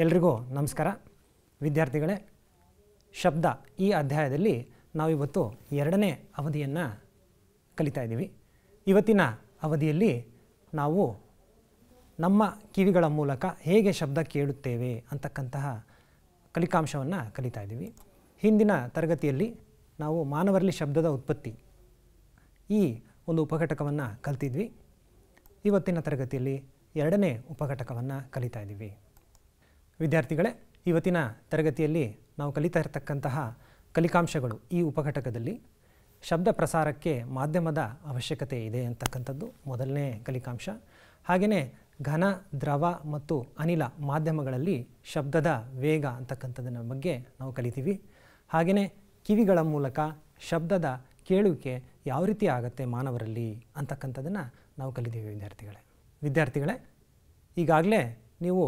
ಎಲ್ರಿಗೂ ನಮಸ್ಕಾರ ವಿದ್ಯಾರ್ಥಿಗಳೇ ಶಬ್ದ ಈ ಅಧ್ಯಾಯದಲ್ಲಿ ನಾವಿವತ್ತು ಎರಡನೇ ಅವಧಿಯನ್ನು ಕಲಿತಾ ಇದ್ದೀವಿ ಇವತ್ತಿನ ಅವಧಿಯಲ್ಲಿ ನಾವು ನಮ್ಮ ಕಿವಿಗಳ ಮೂಲಕ ಹೇಗೆ ಶಬ್ದ ಕೇಳುತ್ತೇವೆ ಅಂತಕ್ಕಂತಹ ಕಲಿಕಾಂಶವನ್ನು ಕಲಿತಾ ಇದ್ದೀವಿ ಹಿಂದಿನ ತರಗತಿಯಲ್ಲಿ ನಾವು ಮಾನವರಲ್ಲಿ ಶಬ್ದದ ಉತ್ಪತ್ತಿ ಈ ಒಂದು ಉಪಘಟಕವನ್ನು ಕಲ್ತಿದ್ವಿ ಇವತ್ತಿನ ತರಗತಿಯಲ್ಲಿ ಎರಡನೇ ಉಪಘಟಕವನ್ನು ಕಲಿತಾ ಇದ್ದೀವಿ ವಿದ್ಯಾರ್ಥಿಗಳೇ ಇವತ್ತಿನ ತರಗತಿಯಲ್ಲಿ ನಾವು ಕಲಿತಾ ಇರತಕ್ಕಂತಹ ಕಲಿಕಾಂಶಗಳು ಈ ಉಪಘಟಕದಲ್ಲಿ ಶಬ್ದ ಪ್ರಸಾರಕ್ಕೆ ಮಾಧ್ಯಮದ ಅವಶ್ಯಕತೆ ಇದೆ ಅಂತಕ್ಕಂಥದ್ದು ಮೊದಲನೇ ಕಲಿಕಾಂಶ ಹಾಗೆಯೇ ಘನ ದ್ರವ ಮತ್ತು ಅನಿಲ ಮಾಧ್ಯಮಗಳಲ್ಲಿ ಶಬ್ದದ ವೇಗ ಅಂತಕ್ಕಂಥದ್ದನ್ನ ಬಗ್ಗೆ ನಾವು ಕಲಿತೀವಿ ಹಾಗೆಯೇ ಕಿವಿಗಳ ಮೂಲಕ ಶಬ್ದದ ಕೇಳುವಿಕೆ ಯಾವ ರೀತಿ ಆಗುತ್ತೆ ಮಾನವರಲ್ಲಿ ಅಂತಕ್ಕಂಥದ್ದನ್ನು ನಾವು ಕಲಿತೀವಿ ವಿದ್ಯಾರ್ಥಿಗಳೇ ವಿದ್ಯಾರ್ಥಿಗಳೇ ಈಗಾಗಲೇ ನೀವು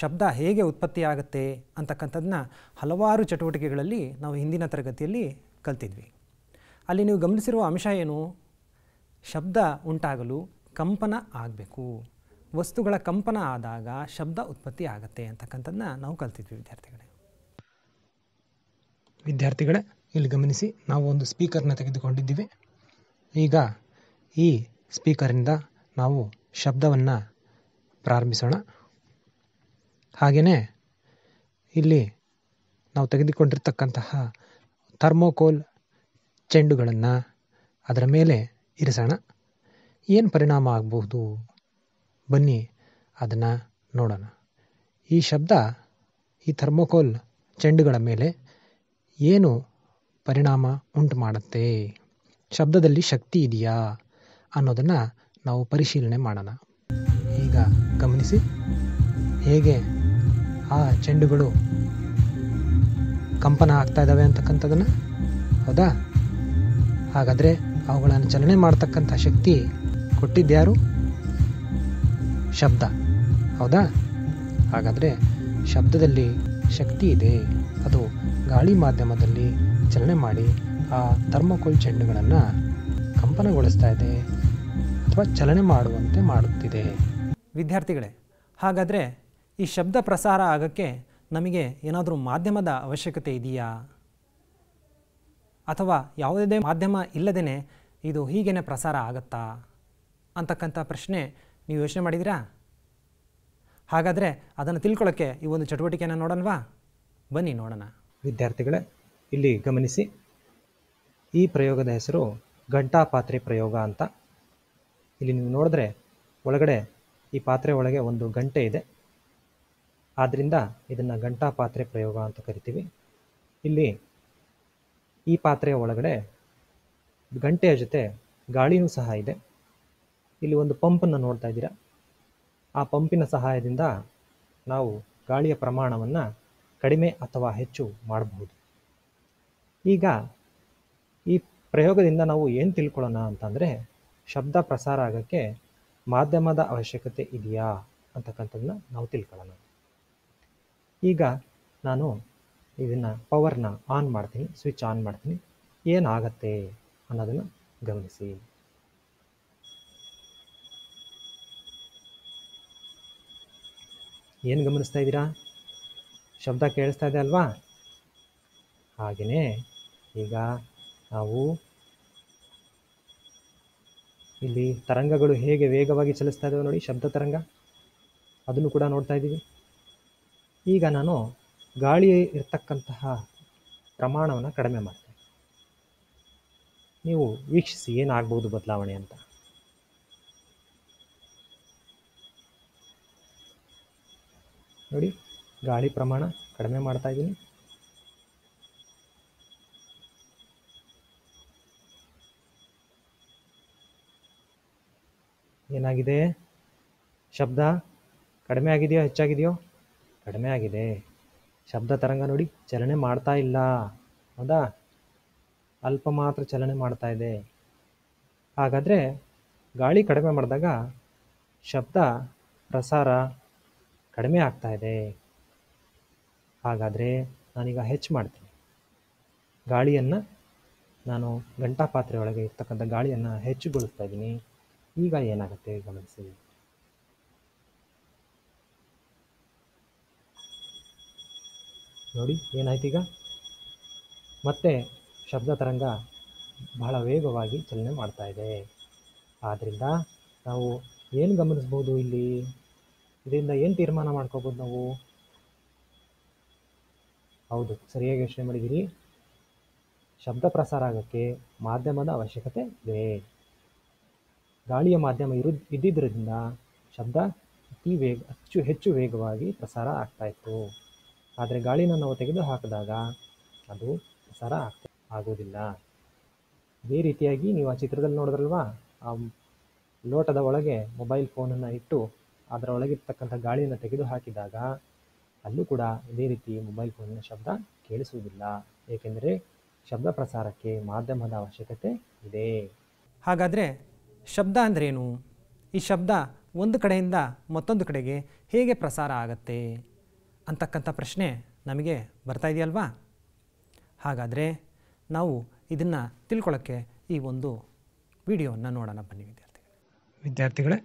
ಶಬ್ದ ಹೇಗೆ ಉತ್ಪತ್ತಿ ಆಗುತ್ತೆ ಅಂತಕ್ಕಂಥದ್ದನ್ನ ಹಲವಾರು ಚಟುವಟಿಕೆಗಳಲ್ಲಿ ನಾವು ಹಿಂದಿನ ತರಗತಿಯಲ್ಲಿ ಕಲ್ತಿದ್ವಿ ಅಲ್ಲಿ ನೀವು ಗಮನಿಸಿರುವ ಅಂಶ ಏನು ಶಬ್ದ ಉಂಟಾಗಲು ಕಂಪನ ಆಗಬೇಕು ವಸ್ತುಗಳ ಕಂಪನ ಆದಾಗ ಶಬ್ದ ಉತ್ಪತ್ತಿ ಆಗುತ್ತೆ ಅಂತಕ್ಕಂಥದ್ದನ್ನ ನಾವು ಕಲ್ತಿದ್ವಿ ವಿದ್ಯಾರ್ಥಿಗಳೇ ವಿದ್ಯಾರ್ಥಿಗಳೇ ಇಲ್ಲಿ ಗಮನಿಸಿ ನಾವು ಒಂದು ಸ್ಪೀಕರ್ನ ತೆಗೆದುಕೊಂಡಿದ್ದೀವಿ ಈಗ ಈ ಸ್ಪೀಕರಿಂದ ನಾವು ಶಬ್ದವನ್ನು ಪ್ರಾರಂಭಿಸೋಣ ಹಾಗೆಯೇ ಇಲ್ಲಿ ನಾವು ತೆಗೆದುಕೊಂಡಿರ್ತಕ್ಕಂತಹ ಥರ್ಮೋಕೋಲ್ ಚೆಂಡುಗಳನ್ನು ಅದರ ಮೇಲೆ ಇರಿಸೋಣ ಏನು ಪರಿಣಾಮ ಆಗಬಹುದು ಬನ್ನಿ ಅದನ್ನು ನೋಡೋಣ ಈ ಶಬ್ದ ಈ ಥರ್ಮೋಕೋಲ್ ಚೆಂಡುಗಳ ಮೇಲೆ ಏನು ಪರಿಣಾಮ ಉಂಟು ಮಾಡುತ್ತೆ ಶಬ್ದದಲ್ಲಿ ಶಕ್ತಿ ಇದೆಯಾ ಅನ್ನೋದನ್ನು ನಾವು ಪರಿಶೀಲನೆ ಮಾಡೋಣ ಈಗ ಗಮನಿಸಿ ಹೇಗೆ ಆ ಚೆಂಡುಗಳು ಕಂಪನ ಆಗ್ತಾ ಇದ್ದಾವೆ ಅಂತಕ್ಕಂಥದ್ದನ್ನು ಹೌದಾ ಹಾಗಾದರೆ ಅವುಗಳನ್ನು ಚಲನೆ ಮಾಡತಕ್ಕಂಥ ಶಕ್ತಿ ಕೊಟ್ಟಿದ್ದ್ಯಾರು ಶಬ್ದ ಹೌದಾ ಹಾಗಾದರೆ ಶಬ್ದದಲ್ಲಿ ಶಕ್ತಿ ಇದೆ ಅದು ಗಾಳಿ ಮಾಧ್ಯಮದಲ್ಲಿ ಚಲನೆ ಮಾಡಿ ಆ ಥರ್ಮಕೋಲ್ ಚೆಂಡುಗಳನ್ನು ಕಂಪನಗೊಳಿಸ್ತಾ ಇದೆ ಅಥವಾ ಚಲನೆ ಮಾಡುವಂತೆ ಮಾಡುತ್ತಿದೆ ವಿದ್ಯಾರ್ಥಿಗಳೇ ಹಾಗಾದರೆ ಈ ಶಬ್ದ ಪ್ರಸಾರ ಆಗೋಕ್ಕೆ ನಮಗೆ ಏನಾದರೂ ಮಾಧ್ಯಮದ ಅವಶ್ಯಕತೆ ಇದೆಯಾ ಅಥವಾ ಯಾವುದೇ ಮಾಧ್ಯಮ ಇಲ್ಲದೇ ಇದು ಹೀಗೇನೆ ಪ್ರಸಾರ ಆಗತ್ತಾ ಅಂತಕ್ಕಂಥ ಪ್ರಶ್ನೆ ನೀವು ಯೋಚನೆ ಮಾಡಿದ್ದೀರಾ ಹಾಗಾದರೆ ಅದನ್ನು ತಿಳ್ಕೊಳ್ಳೋಕ್ಕೆ ಈ ಒಂದು ಚಟುವಟಿಕೆಯನ್ನು ನೋಡೋಣವಾ ಬನ್ನಿ ನೋಡೋಣ ವಿದ್ಯಾರ್ಥಿಗಳೇ ಇಲ್ಲಿ ಗಮನಿಸಿ ಈ ಪ್ರಯೋಗದ ಹೆಸರು ಘಂಟಾ ಪಾತ್ರೆ ಪ್ರಯೋಗ ಅಂತ ಇಲ್ಲಿ ನೀವು ನೋಡಿದ್ರೆ ಒಳಗಡೆ ಈ ಪಾತ್ರೆ ಒಳಗೆ ಒಂದು ಗಂಟೆ ಇದೆ ಆದ್ದರಿಂದ ಇದನ್ನು ಗಂಟಾ ಪಾತ್ರೆ ಪ್ರಯೋಗ ಅಂತ ಕರಿತೀವಿ ಇಲ್ಲಿ ಈ ಪಾತ್ರೆಯ ಒಳಗಡೆ ಗಂಟೆಯ ಜೊತೆ ಗಾಳಿಯೂ ಸಹ ಇದೆ ಇಲ್ಲಿ ಒಂದು ಪಂಪನ್ನು ನೋಡ್ತಾ ಇದ್ದೀರಾ ಆ ಪಂಪಿನ ಸಹಾಯದಿಂದ ನಾವು ಗಾಳಿಯ ಪ್ರಮಾಣವನ್ನು ಕಡಿಮೆ ಅಥವಾ ಹೆಚ್ಚು ಮಾಡಬಹುದು ಈಗ ಈ ಪ್ರಯೋಗದಿಂದ ನಾವು ಏನು ತಿಳ್ಕೊಳ್ಳೋಣ ಅಂತಂದರೆ ಶಬ್ದ ಪ್ರಸಾರ ಆಗೋಕ್ಕೆ ಮಾಧ್ಯಮದ ಅವಶ್ಯಕತೆ ಇದೆಯಾ ಅಂತಕ್ಕಂಥದ್ದನ್ನ ನಾವು ತಿಳ್ಕೊಳ್ಳೋಣ ಈಗ ನಾನು ಇದನ್ನು ಪವರ್ನ ಆನ್ ಮಾಡ್ತೀನಿ ಸ್ವಿಚ್ ಆನ್ ಮಾಡ್ತೀನಿ ಏನಾಗತ್ತೆ ಅನ್ನೋದನ್ನು ಗಮನಿಸಿ ಏನು ಗಮನಿಸ್ತಾ ಇದ್ದೀರಾ ಶಬ್ದ ಕೇಳಿಸ್ತಾ ಇದೆ ಅಲ್ವಾ ಹಾಗೆಯೇ ಈಗ ನಾವು ಇಲ್ಲಿ ತರಂಗಗಳು ಹೇಗೆ ವೇಗವಾಗಿ ಚಲಿಸ್ತಾ ಇದ್ದಾವೆ ನೋಡಿ ಶಬ್ದ ತರಂಗ ಅದನ್ನು ಕೂಡ ನೋಡ್ತಾ ಇದ್ದೀವಿ ಈಗ ನಾನು ಗಾಳಿ ಇರ್ತಕ್ಕಂತಹ ಪ್ರಮಾಣವನ್ನು ಕಡಿಮೆ ಮಾಡ್ತೇನೆ ನೀವು ವೀಕ್ಷಿಸಿ ಏನಾಗ್ಬೋದು ಬದಲಾವಣೆ ಅಂತ ನೋಡಿ ಗಾಳಿ ಪ್ರಮಾಣ ಕಡಿಮೆ ಮಾಡ್ತಾ ಇದ್ದೀನಿ ಏನಾಗಿದೆ ಶಬ್ದ ಕಡಿಮೆ ಆಗಿದೆಯೋ ಹೆಚ್ಚಾಗಿದೆಯೋ ಕಡಿಮೆ ಆಗಿದೆ ಶಬ್ದ ತರಂಗ ನೋಡಿ ಚಲನೆ ಮಾಡ್ತಾ ಇಲ್ಲ ಹೌದಾ ಅಲ್ಪ ಮಾತ್ರ ಚಲನೆ ಮಾಡ್ತಾ ಇದೆ ಹಾಗಾದರೆ ಗಾಳಿ ಕಡಿಮೆ ಮಾಡಿದಾಗ ಶಬ್ದ ಪ್ರಸಾರ ಕಡಿಮೆ ಆಗ್ತಾ ಇದೆ ಹಾಗಾದರೆ ನಾನೀಗ ಹೆಚ್ಚು ಮಾಡ್ತೀನಿ ಗಾಳಿಯನ್ನು ನಾನು ಗಂಟಾ ಪಾತ್ರೆಯೊಳಗೆ ಇರ್ತಕ್ಕಂಥ ಗಾಳಿಯನ್ನು ಹೆಚ್ಚುಗೊಳಿಸ್ತಾ ಇದ್ದೀನಿ ಈಗ ಏನಾಗುತ್ತೆ ಗಮನಿಸಿ ನೋಡಿ ಏನಾಯ್ತೀಗ ಮತ್ತೆ ಶಬ್ದ ತರಂಗ ಬಹಳ ವೇಗವಾಗಿ ಚಲನೆ ಮಾಡ್ತಾ ಇದೆ ಆದ್ದರಿಂದ ನಾವು ಏನು ಗಮನಿಸ್ಬೋದು ಇಲ್ಲಿ ಇದರಿಂದ ಏನು ತೀರ್ಮಾನ ಮಾಡ್ಕೋಬೋದು ನಾವು ಹೌದು ಸರಿಯಾಗಿ ಯೋಚನೆ ಮಾಡಿದ್ದೀರಿ ಶಬ್ದ ಪ್ರಸಾರ ಆಗೋಕ್ಕೆ ಮಾಧ್ಯಮದ ಅವಶ್ಯಕತೆ ಇದೆ ಗಾಳಿಯ ಮಾಧ್ಯಮ ಇರು ಇದ್ದಿದ್ದರಿಂದ ಶಬ್ದ ಅತಿ ವೇಗ ಅಚ್ಚು ಹೆಚ್ಚು ವೇಗವಾಗಿ ಪ್ರಸಾರ ಆಗ್ತಾಯಿತ್ತು ಆದರೆ ಗಾಳಿನ ನಾವು ತೆಗೆದು ಹಾಕಿದಾಗ ಅದು ಪ್ರಸಾರ ಆಗುವುದಿಲ್ಲ ಇದೇ ರೀತಿಯಾಗಿ ನೀವು ಆ ಚಿತ್ರದಲ್ಲಿ ನೋಡಿದ್ರಲ್ವಾ ಆ ಲೋಟದ ಒಳಗೆ ಮೊಬೈಲ್ ಫೋನನ್ನು ಇಟ್ಟು ಅದರ ಒಳಗಿರ್ತಕ್ಕಂಥ ಗಾಳಿಯನ್ನು ತೆಗೆದು ಹಾಕಿದಾಗ ಅಲ್ಲೂ ಕೂಡ ಇದೇ ರೀತಿ ಮೊಬೈಲ್ ಫೋನಿನ ಶಬ್ದ ಕೇಳಿಸುವುದಿಲ್ಲ ಏಕೆಂದರೆ ಶಬ್ದ ಪ್ರಸಾರಕ್ಕೆ ಮಾಧ್ಯಮದ ಅವಶ್ಯಕತೆ ಇದೆ ಹಾಗಾದರೆ ಶಬ್ದ ಅಂದ್ರೇನು ಈ ಶಬ್ದ ಒಂದು ಕಡೆಯಿಂದ ಮತ್ತೊಂದು ಕಡೆಗೆ ಹೇಗೆ ಪ್ರಸಾರ ಆಗತ್ತೆ ಅಂತಕ್ಕಂಥ ಪ್ರಶ್ನೆ ನಮಗೆ ಬರ್ತಾ ಇದೆಯಲ್ವಾ ಹಾಗಾದರೆ ನಾವು ಇದನ್ನು ತಿಳ್ಕೊಳ್ಳೋಕ್ಕೆ ಈ ಒಂದು ವಿಡಿಯೋವನ್ನು ನೋಡೋಣ ಬನ್ನಿ ವಿದ್ಯಾರ್ಥಿಗಳು ವಿದ್ಯಾರ್ಥಿಗಳೇ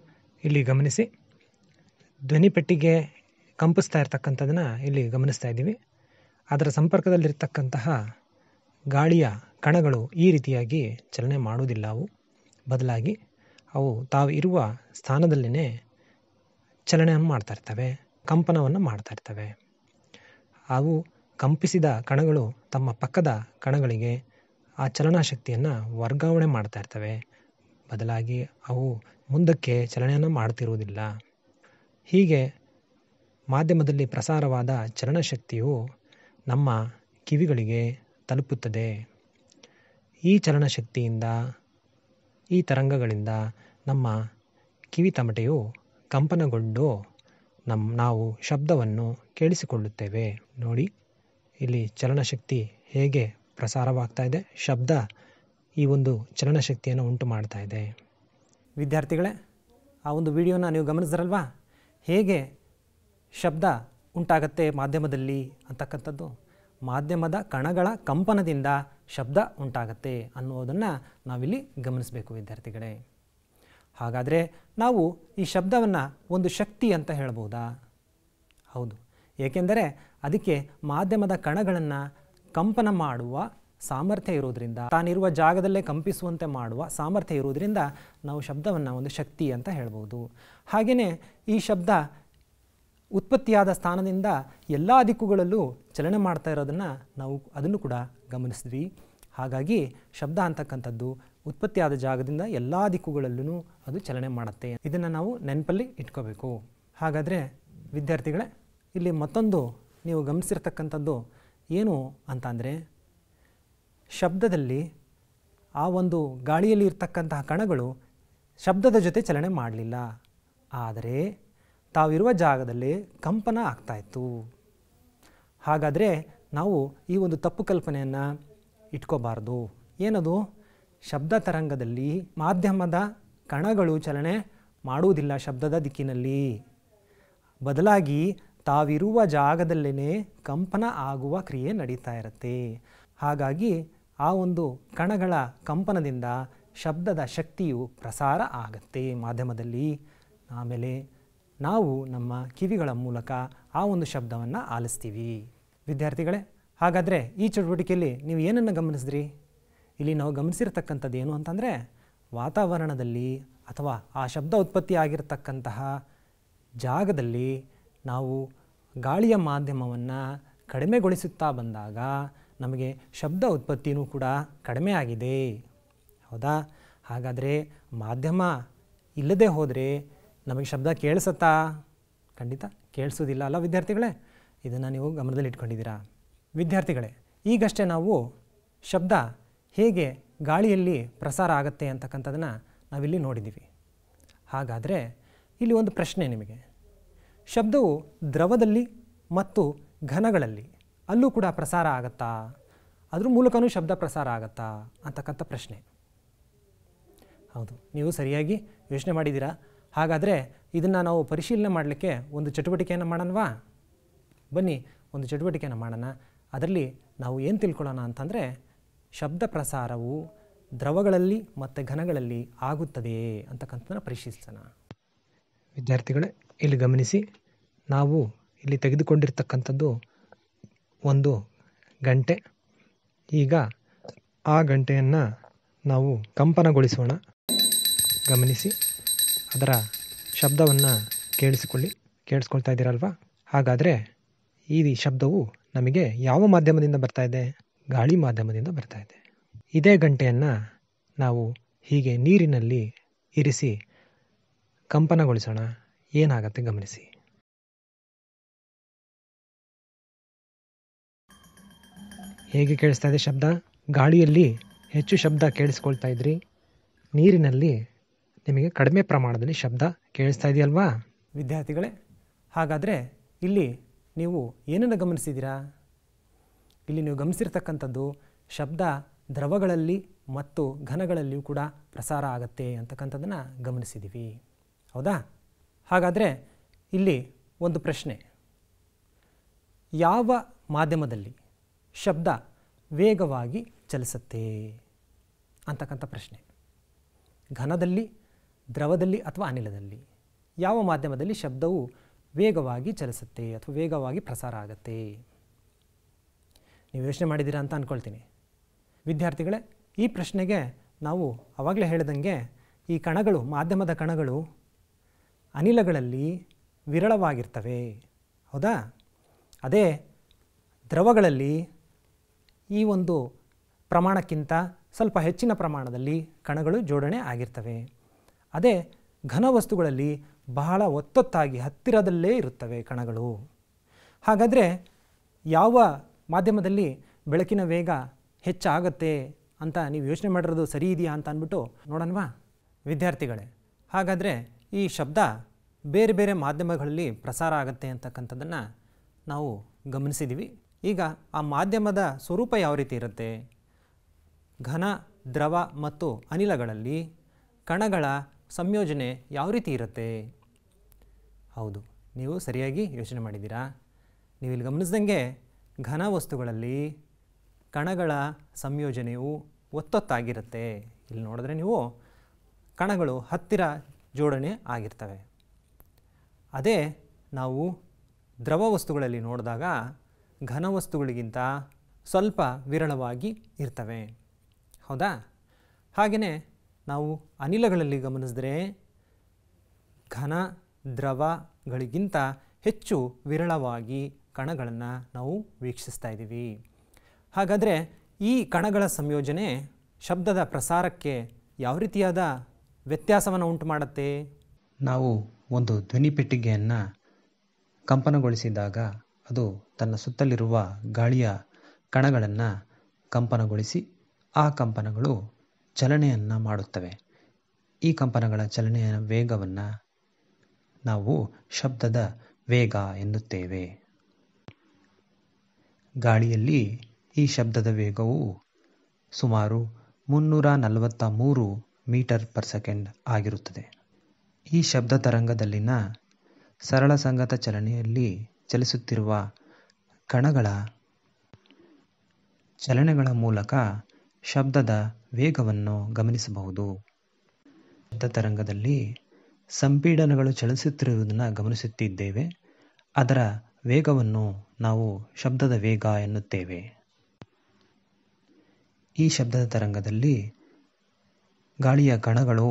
ಇಲ್ಲಿ ಗಮನಿಸಿ ಧ್ವನಿಪೆಟ್ಟಿಗೆ ಕಂಪಿಸ್ತಾ ಇರ್ತಕ್ಕಂಥದ್ದನ್ನು ಇಲ್ಲಿ ಗಮನಿಸ್ತಾ ಇದ್ದೀವಿ ಅದರ ಸಂಪರ್ಕದಲ್ಲಿರ್ತಕ್ಕಂತಹ ಗಾಳಿಯ ಕಣಗಳು ಈ ರೀತಿಯಾಗಿ ಚಲನೆ ಮಾಡುವುದಿಲ್ಲ ಅವು ಬದಲಾಗಿ ಅವು ತಾವು ಇರುವ ಸ್ಥಾನದಲ್ಲೇ ಚಲನೆಯನ್ನು ಮಾಡ್ತಾ ಇರ್ತವೆ ಕಂಪನವನ್ನು ಮಾಡ್ತಾ ಇರ್ತವೆ ಅವು ಕಂಪಿಸಿದ ಕಣಗಳು ತಮ್ಮ ಪಕ್ಕದ ಕಣಗಳಿಗೆ ಆ ಚಲನಶಕ್ತಿಯನ್ನು ವರ್ಗಾವಣೆ ಮಾಡ್ತಾ ಇರ್ತವೆ ಬದಲಾಗಿ ಅವು ಮುಂದಕ್ಕೆ ಚಲನೆಯನ್ನು ಮಾಡ್ತಿರುವುದಿಲ್ಲ ಹೀಗೆ ಮಾಧ್ಯಮದಲ್ಲಿ ಪ್ರಸಾರವಾದ ಚಲನಶಕ್ತಿಯು ನಮ್ಮ ಕಿವಿಗಳಿಗೆ ತಲುಪುತ್ತದೆ ಈ ಚಲನಶಕ್ತಿಯಿಂದ ಈ ತರಂಗಗಳಿಂದ ನಮ್ಮ ಕಿವಿ ತಮಟೆಯು ಕಂಪನಗೊಂಡು ನಮ್ಮ ನಾವು ಶಬ್ದವನ್ನು ಕೇಳಿಸಿಕೊಳ್ಳುತ್ತೇವೆ ನೋಡಿ ಇಲ್ಲಿ ಚಲನಶಕ್ತಿ ಹೇಗೆ ಪ್ರಸಾರವಾಗ್ತಾ ಇದೆ ಶಬ್ದ ಈ ಒಂದು ಚಲನಶಕ್ತಿಯನ್ನು ಉಂಟು ಮಾಡ್ತಾ ಇದೆ ವಿದ್ಯಾರ್ಥಿಗಳೇ ಆ ಒಂದು ವಿಡಿಯೋನ ನೀವು ಗಮನಿಸಿದ್ರಲ್ವಾ ಹೇಗೆ ಶಬ್ದ ಉಂಟಾಗತ್ತೆ ಮಾಧ್ಯಮದಲ್ಲಿ ಅಂತಕ್ಕಂಥದ್ದು ಮಾಧ್ಯಮದ ಕಣಗಳ ಕಂಪನದಿಂದ ಶಬ್ದ ಉಂಟಾಗತ್ತೆ ಅನ್ನುವುದನ್ನು ನಾವಿಲ್ಲಿ ಗಮನಿಸಬೇಕು ವಿದ್ಯಾರ್ಥಿಗಳೇ ಹಾಗಾದರೆ ನಾವು ಈ ಶಬ್ದವನ್ನು ಒಂದು ಶಕ್ತಿ ಅಂತ ಹೇಳ್ಬೋದಾ ಹೌದು ಏಕೆಂದರೆ ಅದಕ್ಕೆ ಮಾಧ್ಯಮದ ಕಣಗಳನ್ನು ಕಂಪನ ಮಾಡುವ ಸಾಮರ್ಥ್ಯ ಇರೋದರಿಂದ ತಾನಿರುವ ಜಾಗದಲ್ಲೇ ಕಂಪಿಸುವಂತೆ ಮಾಡುವ ಸಾಮರ್ಥ್ಯ ಇರೋದರಿಂದ ನಾವು ಶಬ್ದವನ್ನು ಒಂದು ಶಕ್ತಿ ಅಂತ ಹೇಳ್ಬೋದು ಹಾಗೆಯೇ ಈ ಶಬ್ದ ಉತ್ಪತ್ತಿಯಾದ ಸ್ಥಾನದಿಂದ ಎಲ್ಲ ದಿಕ್ಕುಗಳಲ್ಲೂ ಚಲನೆ ಮಾಡ್ತಾ ಇರೋದನ್ನು ನಾವು ಅದನ್ನು ಕೂಡ ಗಮನಿಸಿದ್ವಿ ಹಾಗಾಗಿ ಶಬ್ದ ಅಂತಕ್ಕಂಥದ್ದು ಉತ್ಪತ್ತಿಯಾದ ಜಾಗದಿಂದ ಎಲ್ಲ ದಿಕ್ಕುಗಳಲ್ಲೂ ಅದು ಚಲನೆ ಮಾಡುತ್ತೆ ಇದನ್ನು ನಾವು ನೆನಪಲ್ಲಿ ಇಟ್ಕೋಬೇಕು ಹಾಗಾದರೆ ವಿದ್ಯಾರ್ಥಿಗಳೇ ಇಲ್ಲಿ ಮತ್ತೊಂದು ನೀವು ಗಮನಿಸಿರ್ತಕ್ಕಂಥದ್ದು ಏನು ಅಂತ ಅಂದರೆ ಶಬ್ದದಲ್ಲಿ ಆ ಒಂದು ಗಾಳಿಯಲ್ಲಿ ಇರ್ತಕ್ಕಂತಹ ಕಣಗಳು ಶಬ್ದದ ಜೊತೆ ಚಲನೆ ಮಾಡಲಿಲ್ಲ ಆದರೆ ತಾವಿರುವ ಜಾಗದಲ್ಲಿ ಕಂಪನ ಆಗ್ತಾಯಿತ್ತು ಹಾಗಾದರೆ ನಾವು ಈ ಒಂದು ತಪ್ಪು ಕಲ್ಪನೆಯನ್ನು ಇಟ್ಕೋಬಾರ್ದು ಏನದು ಶಬ್ದ ತರಂಗದಲ್ಲಿ ಮಾಧ್ಯಮದ ಕಣಗಳು ಚಲನೆ ಮಾಡುವುದಿಲ್ಲ ಶಬ್ದದ ದಿಕ್ಕಿನಲ್ಲಿ ಬದಲಾಗಿ ತಾವಿರುವ ಜಾಗದಲ್ಲೇ ಕಂಪನ ಆಗುವ ಕ್ರಿಯೆ ನಡೀತಾ ಇರುತ್ತೆ ಹಾಗಾಗಿ ಆ ಒಂದು ಕಣಗಳ ಕಂಪನದಿಂದ ಶಬ್ದದ ಶಕ್ತಿಯು ಪ್ರಸಾರ ಆಗತ್ತೆ ಮಾಧ್ಯಮದಲ್ಲಿ ಆಮೇಲೆ ನಾವು ನಮ್ಮ ಕಿವಿಗಳ ಮೂಲಕ ಆ ಒಂದು ಶಬ್ದವನ್ನು ಆಲಿಸ್ತೀವಿ ವಿದ್ಯಾರ್ಥಿಗಳೇ ಹಾಗಾದರೆ ಈ ಚಟುವಟಿಕೆಯಲ್ಲಿ ನೀವು ಏನನ್ನು ಗಮನಿಸಿದ್ರಿ ಇಲ್ಲಿ ನಾವು ಗಮನಿಸಿರ್ತಕ್ಕಂಥದ್ದು ಏನು ಅಂತಂದರೆ ವಾತಾವರಣದಲ್ಲಿ ಅಥವಾ ಆ ಶಬ್ದ ಉತ್ಪತ್ತಿ ಆಗಿರತಕ್ಕಂತಹ ಜಾಗದಲ್ಲಿ ನಾವು ಗಾಳಿಯ ಮಾಧ್ಯಮವನ್ನು ಕಡಿಮೆಗೊಳಿಸುತ್ತಾ ಬಂದಾಗ ನಮಗೆ ಶಬ್ದ ಉತ್ಪತ್ತಿನೂ ಕೂಡ ಕಡಿಮೆ ಆಗಿದೆ ಹೌದಾ ಹಾಗಾದರೆ ಮಾಧ್ಯಮ ಇಲ್ಲದೆ ಹೋದರೆ ನಮಗೆ ಶಬ್ದ ಕೇಳಿಸತ್ತಾ ಖಂಡಿತ ಕೇಳಿಸೋದಿಲ್ಲ ಅಲ್ಲ ವಿದ್ಯಾರ್ಥಿಗಳೇ ಇದನ್ನು ನೀವು ಗಮನದಲ್ಲಿ ಇಟ್ಕೊಂಡಿದ್ದೀರಾ ವಿದ್ಯಾರ್ಥಿಗಳೇ ಈಗಷ್ಟೇ ನಾವು ಶಬ್ದ ಹೇಗೆ ಗಾಳಿಯಲ್ಲಿ ಪ್ರಸಾರ ಆಗುತ್ತೆ ಅಂತಕ್ಕಂಥದ್ದನ್ನು ನಾವಿಲ್ಲಿ ನೋಡಿದ್ದೀವಿ ಹಾಗಾದರೆ ಇಲ್ಲಿ ಒಂದು ಪ್ರಶ್ನೆ ನಿಮಗೆ ಶಬ್ದವು ದ್ರವದಲ್ಲಿ ಮತ್ತು ಘನಗಳಲ್ಲಿ ಅಲ್ಲೂ ಕೂಡ ಪ್ರಸಾರ ಆಗತ್ತಾ ಅದ್ರ ಮೂಲಕನೂ ಶಬ್ದ ಪ್ರಸಾರ ಆಗತ್ತಾ ಅಂತಕ್ಕಂಥ ಪ್ರಶ್ನೆ ಹೌದು ನೀವು ಸರಿಯಾಗಿ ಯೋಚನೆ ಮಾಡಿದ್ದೀರಾ ಹಾಗಾದರೆ ಇದನ್ನು ನಾವು ಪರಿಶೀಲನೆ ಮಾಡಲಿಕ್ಕೆ ಒಂದು ಚಟುವಟಿಕೆಯನ್ನು ಮಾಡೋಣವಾ ಬನ್ನಿ ಒಂದು ಚಟುವಟಿಕೆಯನ್ನು ಮಾಡೋಣ ಅದರಲ್ಲಿ ನಾವು ಏನು ತಿಳ್ಕೊಳ್ಳೋಣ ಅಂತಂದರೆ ಶಬ್ದ ಪ್ರಸಾರವು ದ್ರವಗಳಲ್ಲಿ ಮತ್ತು ಘನಗಳಲ್ಲಿ ಆಗುತ್ತದೆಯೇ ಅಂತಕ್ಕಂಥದ್ದನ್ನು ಪರಿಶೀಲಿಸೋಣ ವಿದ್ಯಾರ್ಥಿಗಳೇ ಇಲ್ಲಿ ಗಮನಿಸಿ ನಾವು ಇಲ್ಲಿ ತೆಗೆದುಕೊಂಡಿರ್ತಕ್ಕಂಥದ್ದು ಒಂದು ಗಂಟೆ ಈಗ ಆ ಗಂಟೆಯನ್ನು ನಾವು ಕಂಪನಗೊಳಿಸೋಣ ಗಮನಿಸಿ ಅದರ ಶಬ್ದವನ್ನು ಕೇಳಿಸಿಕೊಳ್ಳಿ ಕೇಳಿಸ್ಕೊಳ್ತಾ ಇದ್ದೀರಲ್ವಾ ಹಾಗಾದರೆ ಈ ಶಬ್ದವು ನಮಗೆ ಯಾವ ಮಾಧ್ಯಮದಿಂದ ಬರ್ತಾ ಇದೆ ಗಾಳಿ ಮಾಧ್ಯಮದಿಂದ ಬರ್ತಾ ಇದೆ ಇದೇ ಗಂಟೆಯನ್ನು ನಾವು ಹೀಗೆ ನೀರಿನಲ್ಲಿ ಇರಿಸಿ ಕಂಪನಗೊಳಿಸೋಣ ಏನಾಗತ್ತೆ ಗಮನಿಸಿ ಹೇಗೆ ಕೇಳಿಸ್ತಾ ಇದೆ ಶಬ್ದ ಗಾಳಿಯಲ್ಲಿ ಹೆಚ್ಚು ಶಬ್ದ ಕೇಳಿಸ್ಕೊಳ್ತಾ ಇದ್ರಿ ನೀರಿನಲ್ಲಿ ನಿಮಗೆ ಕಡಿಮೆ ಪ್ರಮಾಣದಲ್ಲಿ ಶಬ್ದ ಕೇಳಿಸ್ತಾ ಇದೆಯಲ್ವಾ ವಿದ್ಯಾರ್ಥಿಗಳೇ ಹಾಗಾದರೆ ಇಲ್ಲಿ ನೀವು ಏನನ್ನು ಗಮನಿಸಿದ್ದೀರಾ ಇಲ್ಲಿ ನೀವು ಗಮನಿಸಿರ್ತಕ್ಕಂಥದ್ದು ಶಬ್ದ ದ್ರವಗಳಲ್ಲಿ ಮತ್ತು ಘನಗಳಲ್ಲಿಯೂ ಕೂಡ ಪ್ರಸಾರ ಆಗುತ್ತೆ ಅಂತಕ್ಕಂಥದ್ದನ್ನು ಗಮನಿಸಿದ್ದೀವಿ ಹೌದಾ ಹಾಗಾದರೆ ಇಲ್ಲಿ ಒಂದು ಪ್ರಶ್ನೆ ಯಾವ ಮಾಧ್ಯಮದಲ್ಲಿ ಶಬ್ದ ವೇಗವಾಗಿ ಚಲಿಸುತ್ತೆ ಅಂತಕ್ಕಂಥ ಪ್ರಶ್ನೆ ಘನದಲ್ಲಿ ದ್ರವದಲ್ಲಿ ಅಥವಾ ಅನಿಲದಲ್ಲಿ ಯಾವ ಮಾಧ್ಯಮದಲ್ಲಿ ಶಬ್ದವು ವೇಗವಾಗಿ ಚಲಿಸುತ್ತೆ ಅಥವಾ ವೇಗವಾಗಿ ಪ್ರಸಾರ ಆಗುತ್ತೆ ನೀವು ಯೋಚನೆ ಮಾಡಿದ್ದೀರಾ ಅಂತ ಅಂದ್ಕೊಳ್ತೀನಿ ವಿದ್ಯಾರ್ಥಿಗಳೇ ಈ ಪ್ರಶ್ನೆಗೆ ನಾವು ಆವಾಗಲೇ ಹೇಳಿದಂಗೆ ಈ ಕಣಗಳು ಮಾಧ್ಯಮದ ಕಣಗಳು ಅನಿಲಗಳಲ್ಲಿ ವಿರಳವಾಗಿರ್ತವೆ ಹೌದಾ ಅದೇ ದ್ರವಗಳಲ್ಲಿ ಈ ಒಂದು ಪ್ರಮಾಣಕ್ಕಿಂತ ಸ್ವಲ್ಪ ಹೆಚ್ಚಿನ ಪ್ರಮಾಣದಲ್ಲಿ ಕಣಗಳು ಜೋಡಣೆ ಆಗಿರ್ತವೆ ಅದೇ ಘನವಸ್ತುಗಳಲ್ಲಿ ಬಹಳ ಒತ್ತೊತ್ತಾಗಿ ಹತ್ತಿರದಲ್ಲೇ ಇರುತ್ತವೆ ಕಣಗಳು ಹಾಗಾದರೆ ಯಾವ ಮಾಧ್ಯಮದಲ್ಲಿ ಬೆಳಕಿನ ವೇಗ ಹೆಚ್ಚಾಗತ್ತೆ ಅಂತ ನೀವು ಯೋಚನೆ ಮಾಡಿರೋದು ಸರಿ ಇದೆಯಾ ಅಂತ ಅಂದ್ಬಿಟ್ಟು ನೋಡೋಣವಾ ವಿದ್ಯಾರ್ಥಿಗಳೇ ಹಾಗಾದರೆ ಈ ಶಬ್ದ ಬೇರೆ ಬೇರೆ ಮಾಧ್ಯಮಗಳಲ್ಲಿ ಪ್ರಸಾರ ಆಗುತ್ತೆ ಅಂತಕ್ಕಂಥದ್ದನ್ನು ನಾವು ಗಮನಿಸಿದ್ದೀವಿ ಈಗ ಆ ಮಾಧ್ಯಮದ ಸ್ವರೂಪ ಯಾವ ರೀತಿ ಇರುತ್ತೆ ಘನ ದ್ರವ ಮತ್ತು ಅನಿಲಗಳಲ್ಲಿ ಕಣಗಳ ಸಂಯೋಜನೆ ಯಾವ ರೀತಿ ಇರುತ್ತೆ ಹೌದು ನೀವು ಸರಿಯಾಗಿ ಯೋಚನೆ ಮಾಡಿದ್ದೀರಾ ನೀವು ಇಲ್ಲಿ ಗಮನಿಸ್ದಂಗೆ ಘನ ವಸ್ತುಗಳಲ್ಲಿ ಕಣಗಳ ಸಂಯೋಜನೆಯು ಒತ್ತೊತ್ತಾಗಿರುತ್ತೆ ಇಲ್ಲಿ ನೋಡಿದ್ರೆ ನೀವು ಕಣಗಳು ಹತ್ತಿರ ಜೋಡಣೆ ಆಗಿರ್ತವೆ ಅದೇ ನಾವು ದ್ರವ ವಸ್ತುಗಳಲ್ಲಿ ನೋಡಿದಾಗ ಘನ ವಸ್ತುಗಳಿಗಿಂತ ಸ್ವಲ್ಪ ವಿರಳವಾಗಿ ಇರ್ತವೆ ಹೌದಾ ಹಾಗೆಯೇ ನಾವು ಅನಿಲಗಳಲ್ಲಿ ಗಮನಿಸಿದ್ರೆ ಘನ ದ್ರವಗಳಿಗಿಂತ ಹೆಚ್ಚು ವಿರಳವಾಗಿ ಕಣಗಳನ್ನು ನಾವು ವೀಕ್ಷಿಸ್ತಾ ಇದ್ದೀವಿ ಹಾಗಾದರೆ ಈ ಕಣಗಳ ಸಂಯೋಜನೆ ಶಬ್ದದ ಪ್ರಸಾರಕ್ಕೆ ಯಾವ ರೀತಿಯಾದ ವ್ಯತ್ಯಾಸವನ್ನು ಉಂಟು ಮಾಡುತ್ತೆ ನಾವು ಒಂದು ಪೆಟ್ಟಿಗೆಯನ್ನು ಕಂಪನಗೊಳಿಸಿದಾಗ ಅದು ತನ್ನ ಸುತ್ತಲಿರುವ ಗಾಳಿಯ ಕಣಗಳನ್ನು ಕಂಪನಗೊಳಿಸಿ ಆ ಕಂಪನಗಳು ಚಲನೆಯನ್ನು ಮಾಡುತ್ತವೆ ಈ ಕಂಪನಗಳ ಚಲನೆಯ ವೇಗವನ್ನು ನಾವು ಶಬ್ದದ ವೇಗ ಎನ್ನುತ್ತೇವೆ ಗಾಳಿಯಲ್ಲಿ ಈ ಶಬ್ದದ ವೇಗವು ಸುಮಾರು ಮುನ್ನೂರ ನಲವತ್ತ ಮೂರು ಮೀಟರ್ ಪರ್ ಸೆಕೆಂಡ್ ಆಗಿರುತ್ತದೆ ಈ ಶಬ್ದ ತರಂಗದಲ್ಲಿನ ಸರಳ ಸಂಗತ ಚಲನೆಯಲ್ಲಿ ಚಲಿಸುತ್ತಿರುವ ಕಣಗಳ ಚಲನೆಗಳ ಮೂಲಕ ಶಬ್ದದ ವೇಗವನ್ನು ಗಮನಿಸಬಹುದು ಶಬ್ದ ತರಂಗದಲ್ಲಿ ಸಂಪೀಡನಗಳು ಚಲಿಸುತ್ತಿರುವುದನ್ನು ಗಮನಿಸುತ್ತಿದ್ದೇವೆ ಅದರ ವೇಗವನ್ನು ನಾವು ಶಬ್ದದ ವೇಗ ಎನ್ನುತ್ತೇವೆ ಈ ಶಬ್ದದ ತರಂಗದಲ್ಲಿ ಗಾಳಿಯ ಕಣಗಳು